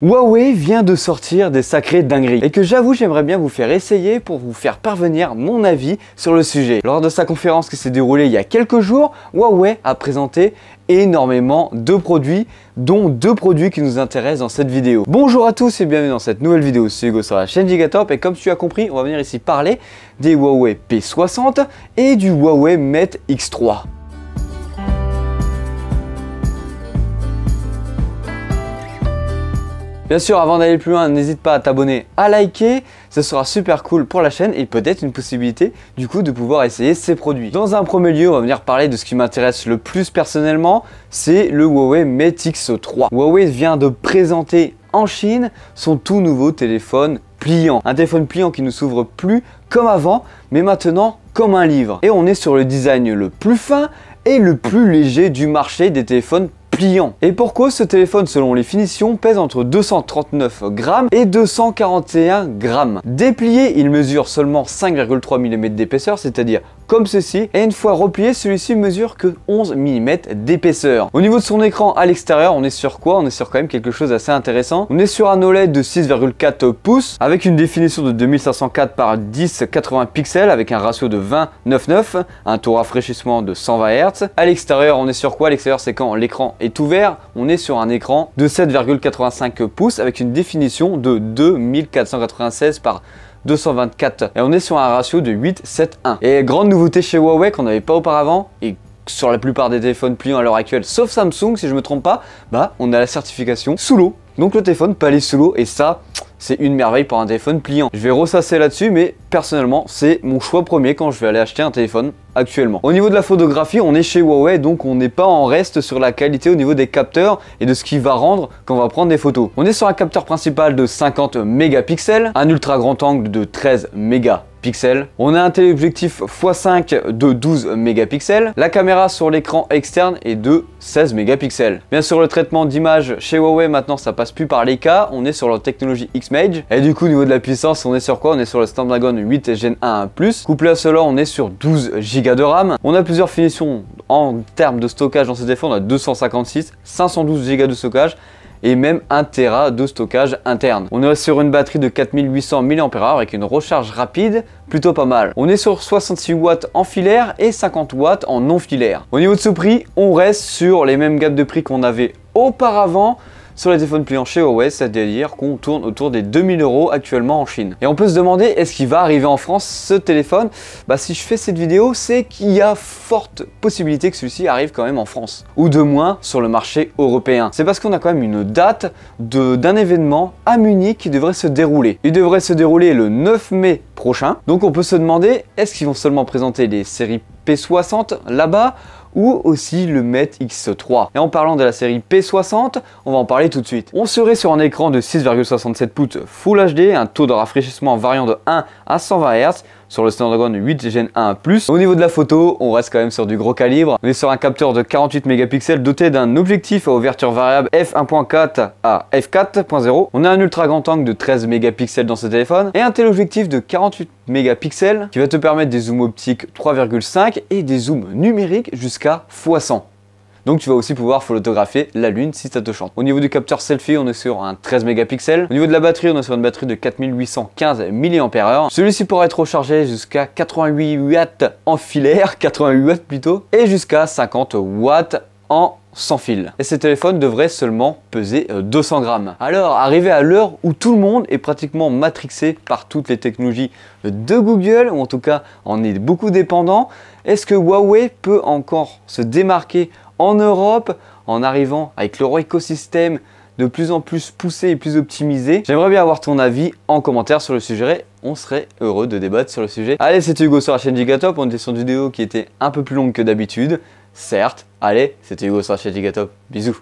Huawei vient de sortir des sacrées dingueries et que j'avoue j'aimerais bien vous faire essayer pour vous faire parvenir mon avis sur le sujet. Lors de sa conférence qui s'est déroulée il y a quelques jours, Huawei a présenté énormément de produits, dont deux produits qui nous intéressent dans cette vidéo. Bonjour à tous et bienvenue dans cette nouvelle vidéo, c'est Hugo sur la chaîne Gigatop et comme tu as compris, on va venir ici parler des Huawei P60 et du Huawei Mate X3. Bien sûr, avant d'aller plus loin, n'hésite pas à t'abonner, à liker, ce sera super cool pour la chaîne et peut-être une possibilité du coup de pouvoir essayer ces produits. Dans un premier lieu, on va venir parler de ce qui m'intéresse le plus personnellement, c'est le Huawei Mate X3. Huawei vient de présenter en Chine son tout nouveau téléphone pliant. Un téléphone pliant qui ne s'ouvre plus comme avant, mais maintenant comme un livre. Et on est sur le design le plus fin et le plus léger du marché des téléphones et pourquoi ce téléphone selon les finitions pèse entre 239 grammes et 241 grammes. Déplié, il mesure seulement 5,3 mm d'épaisseur, c'est-à-dire comme ceci, et une fois replié, celui-ci mesure que 11 mm d'épaisseur. Au niveau de son écran à l'extérieur, on est sur quoi On est sur quand même quelque chose d'assez intéressant. On est sur un OLED de 6,4 pouces, avec une définition de 2504 par 1080 pixels, avec un ratio de 20,99, un taux rafraîchissement de 120 Hz. À l'extérieur, on est sur quoi l'extérieur, c'est quand l'écran est ouvert, on est sur un écran de 7,85 pouces, avec une définition de 2496 par 224. Et on est sur un ratio de 8, 7, 1. Et grande nouveauté chez Huawei qu'on n'avait pas auparavant et sur la plupart des téléphones pliants à l'heure actuelle, sauf Samsung si je ne me trompe pas, bah on a la certification sous l'eau. Donc le téléphone peut aller sous l'eau et ça, c'est une merveille pour un téléphone pliant. Je vais ressasser là-dessus, mais personnellement, c'est mon choix premier quand je vais aller acheter un téléphone actuellement. Au niveau de la photographie, on est chez Huawei, donc on n'est pas en reste sur la qualité au niveau des capteurs et de ce qu'il va rendre quand on va prendre des photos. On est sur un capteur principal de 50 mégapixels, un ultra grand angle de 13 mégapixels on a un téléobjectif x5 de 12 mégapixels. La caméra sur l'écran externe est de 16 mégapixels. Bien sûr, le traitement d'image chez Huawei, maintenant, ça passe plus par cas On est sur la technologie X-Mage. Et du coup, au niveau de la puissance, on est sur quoi On est sur le Snapdragon 8 Gen 1 Plus Couplé à cela, on est sur 12 Go de RAM. On a plusieurs finitions en termes de stockage dans ces téléphone On a 256, 512 Go de stockage et même 1 Tera de stockage interne. On est sur une batterie de 4800 mAh avec une recharge rapide, plutôt pas mal. On est sur 66 watts en filaire et 50 watts en non filaire. Au niveau de ce prix, on reste sur les mêmes gammes de prix qu'on avait auparavant, sur les téléphones pliants chez Huawei, c'est-à-dire qu'on tourne autour des 2000 euros actuellement en Chine. Et on peut se demander, est-ce qu'il va arriver en France ce téléphone Bah si je fais cette vidéo, c'est qu'il y a forte possibilité que celui-ci arrive quand même en France, ou de moins sur le marché européen. C'est parce qu'on a quand même une date d'un événement à Munich qui devrait se dérouler. Il devrait se dérouler le 9 mai prochain, donc on peut se demander, est-ce qu'ils vont seulement présenter les séries P60 là-bas ou aussi le Met X3. Et en parlant de la série P60, on va en parler tout de suite. On serait sur un écran de 6,67 pouces Full HD, un taux de rafraîchissement variant de 1 à 120 Hz, sur le Snapdragon 8 Gen 1 Plus. Au niveau de la photo, on reste quand même sur du gros calibre. On est sur un capteur de 48 mégapixels doté d'un objectif à ouverture variable f1.4 à f4.0. On a un ultra grand angle de 13 mégapixels dans ce téléphone et un téléobjectif de 48 mégapixels qui va te permettre des zooms optiques 3,5 et des zooms numériques jusqu'à x100. Donc tu vas aussi pouvoir photographier la lune si ça te chante. Au niveau du capteur selfie, on est sur un 13 mégapixels. Au niveau de la batterie, on est sur une batterie de 4815 mAh. Celui-ci pourra être rechargé jusqu'à 88 watts en filaire, 88 watts plutôt, et jusqu'à 50 watts en sans fil. Et ces téléphones devraient seulement peser 200 euh, grammes. Alors, arrivé à l'heure où tout le monde est pratiquement matrixé par toutes les technologies de Google, ou en tout cas en est beaucoup dépendant, est-ce que Huawei peut encore se démarquer en Europe en arrivant avec leur écosystème de plus en plus poussé et plus optimisé J'aimerais bien avoir ton avis en commentaire sur le sujet. On serait heureux de débattre sur le sujet. Allez, c'était Hugo sur la chaîne Gigatop. On était sur une vidéo qui était un peu plus longue que d'habitude certes. Allez, c'était Hugo Stratégie Top. Bisous.